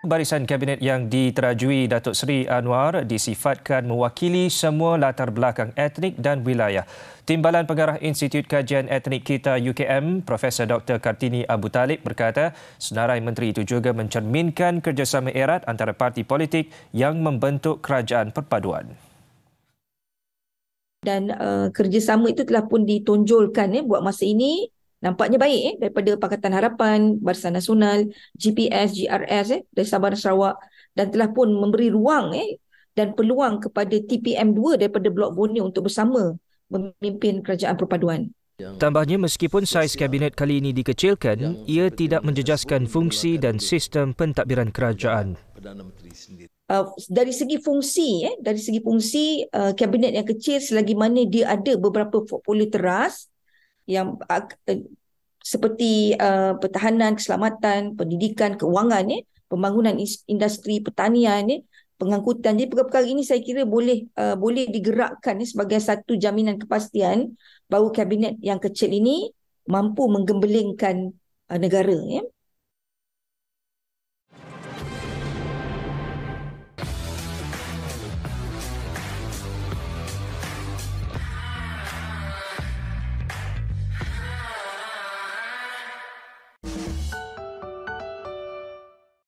Barisan kabinet yang diterajui Datuk Seri Anwar disifatkan mewakili semua latar belakang etnik dan wilayah. Timbalan Pengarah Institut Kajian Etnik Kita UKM, Profesor Dr. Kartini Abu Talib berkata, senarai menteri itu juga mencerminkan kerjasama erat antara parti politik yang membentuk kerajaan perpaduan dan uh, kerjasama itu telah pun ditonjolkan ya buat masa ini nampaknya baik eh, daripada Pakatan Harapan, Barisan Nasional, GPS, GRS eh, dari Sabah dan Sarawak dan telah pun memberi ruang eh, dan peluang kepada TPM2 daripada Blok Borneo untuk bersama memimpin kerajaan perpaduan. Tambahnya meskipun saiz kabinet kali ini dikecilkan, ia tidak menjejaskan fungsi dan sistem pentadbiran kerajaan. Uh, dari segi fungsi, eh, dari segi fungsi uh, kabinet yang kecil selagi mana dia ada beberapa portfolio teras yang uh, seperti uh, pertahanan, keselamatan, pendidikan, kewangan ni, eh, pembangunan industri pertanian ni, eh, pengangkutan ni perkara-perkara ini saya kira boleh uh, boleh digerakkan ni eh, sebagai satu jaminan kepastian bahawa kabinet yang kecil ini mampu menggembelengkan uh, negara ya. Eh.